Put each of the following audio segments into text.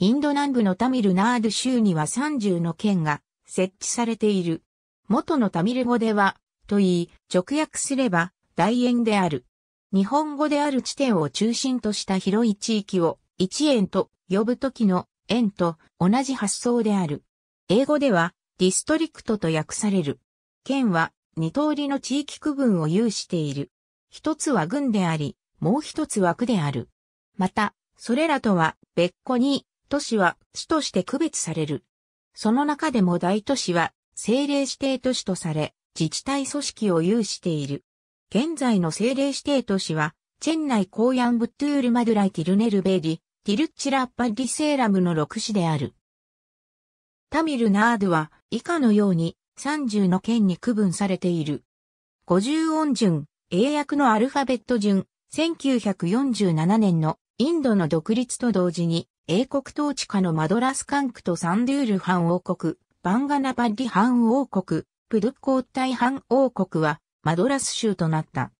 インド南部のタミルナード州には30の県が設置されている。元のタミル語では、と言い、直訳すれば、大円である。日本語である地点を中心とした広い地域を、一円と呼ぶ時の円と同じ発想である。英語では、ディストリクトと訳される。県は、二通りの地域区分を有している。一つは郡であり、もう一つは区である。また、それらとは別個に都市は市として区別される。その中でも大都市は政令指定都市とされ、自治体組織を有している。現在の政令指定都市は、チェン内コーヤンブットゥールマドゥライティルネルベリ、ティルッチラッパディセーラムの6市である。タミルナードは以下のように30の県に区分されている。50音順、英訳のアルファベット順、1947年のインドの独立と同時に英国統治下のマドラス管区とサンデュール藩王国、バンガナバッリ藩王国、プドゥッコータイ藩王国はマドラス州となった。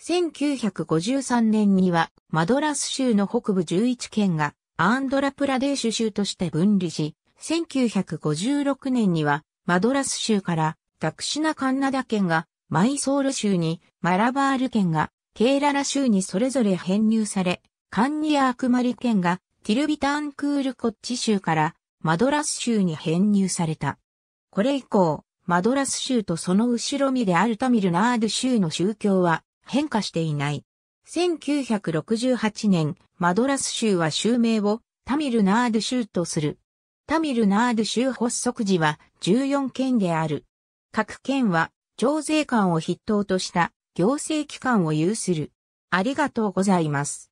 1953年にはマドラス州の北部11県がアンドラプラデーシュ州として分離し、1956年にはマドラス州からタクシナカンナダ県がマイソール州にマラバール県がケーララ州にそれぞれ編入され、カンニアークマリ県がティルビタンクールコッチ州からマドラス州に編入された。これ以降、マドラス州とその後ろ身であるタミルナード州の宗教は変化していない。1968年、マドラス州は州名をタミルナード州とする。タミルナード州発足時は14県である。各県は徴税官を筆頭とした行政機関を有する。ありがとうございます。